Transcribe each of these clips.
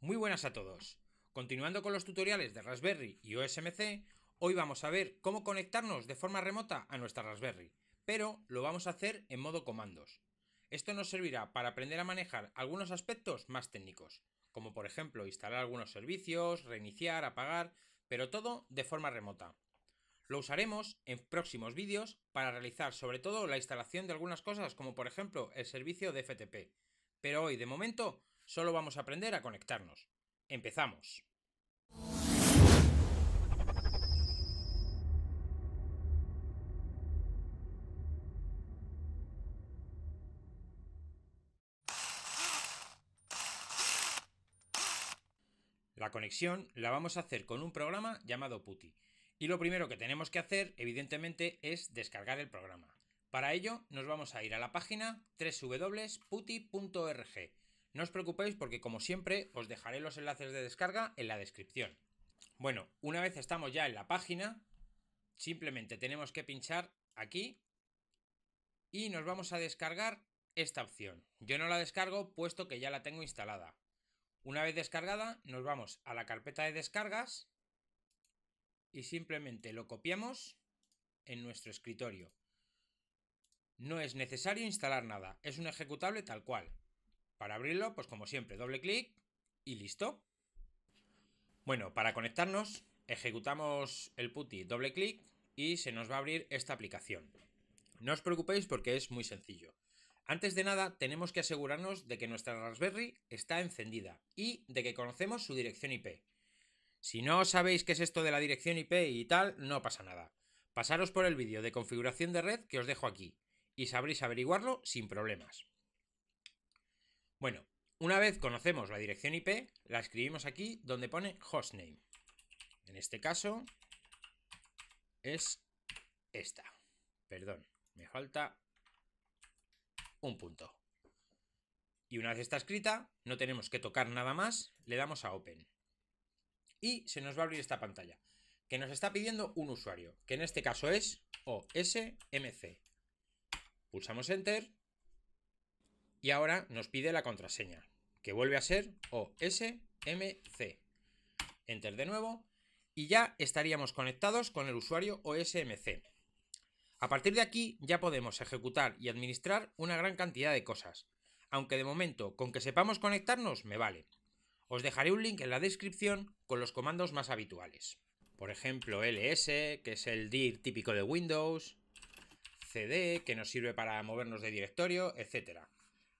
Muy buenas a todos. Continuando con los tutoriales de Raspberry y OSMC, hoy vamos a ver cómo conectarnos de forma remota a nuestra Raspberry, pero lo vamos a hacer en modo comandos. Esto nos servirá para aprender a manejar algunos aspectos más técnicos, como por ejemplo instalar algunos servicios, reiniciar, apagar, pero todo de forma remota. Lo usaremos en próximos vídeos para realizar sobre todo la instalación de algunas cosas como por ejemplo el servicio de FTP. Pero hoy de momento Solo vamos a aprender a conectarnos. Empezamos. La conexión la vamos a hacer con un programa llamado Putty. Y lo primero que tenemos que hacer, evidentemente, es descargar el programa. Para ello, nos vamos a ir a la página www.putty.org no os preocupéis porque como siempre os dejaré los enlaces de descarga en la descripción. Bueno, una vez estamos ya en la página, simplemente tenemos que pinchar aquí y nos vamos a descargar esta opción. Yo no la descargo puesto que ya la tengo instalada. Una vez descargada nos vamos a la carpeta de descargas y simplemente lo copiamos en nuestro escritorio. No es necesario instalar nada, es un ejecutable tal cual. Para abrirlo, pues como siempre, doble clic y listo. Bueno, para conectarnos, ejecutamos el PuTTY doble clic y se nos va a abrir esta aplicación. No os preocupéis porque es muy sencillo. Antes de nada, tenemos que asegurarnos de que nuestra Raspberry está encendida y de que conocemos su dirección IP. Si no sabéis qué es esto de la dirección IP y tal, no pasa nada. Pasaros por el vídeo de configuración de red que os dejo aquí y sabréis averiguarlo sin problemas. Bueno, una vez conocemos la dirección IP, la escribimos aquí donde pone hostname. En este caso es esta. Perdón, me falta un punto. Y una vez está escrita, no tenemos que tocar nada más, le damos a Open. Y se nos va a abrir esta pantalla, que nos está pidiendo un usuario, que en este caso es OSMC. Pulsamos Enter y ahora nos pide la contraseña, que vuelve a ser OSMC. Enter de nuevo y ya estaríamos conectados con el usuario OSMC. A partir de aquí ya podemos ejecutar y administrar una gran cantidad de cosas, aunque de momento con que sepamos conectarnos me vale. Os dejaré un link en la descripción con los comandos más habituales. Por ejemplo, ls, que es el dir típico de Windows, cd, que nos sirve para movernos de directorio, etc.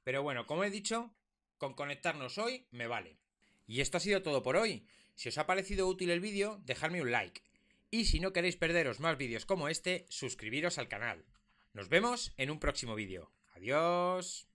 Pero bueno, como he dicho, con conectarnos hoy me vale. Y esto ha sido todo por hoy. Si os ha parecido útil el vídeo, dejadme un like. Y si no queréis perderos más vídeos como este, suscribiros al canal. Nos vemos en un próximo vídeo. Adiós.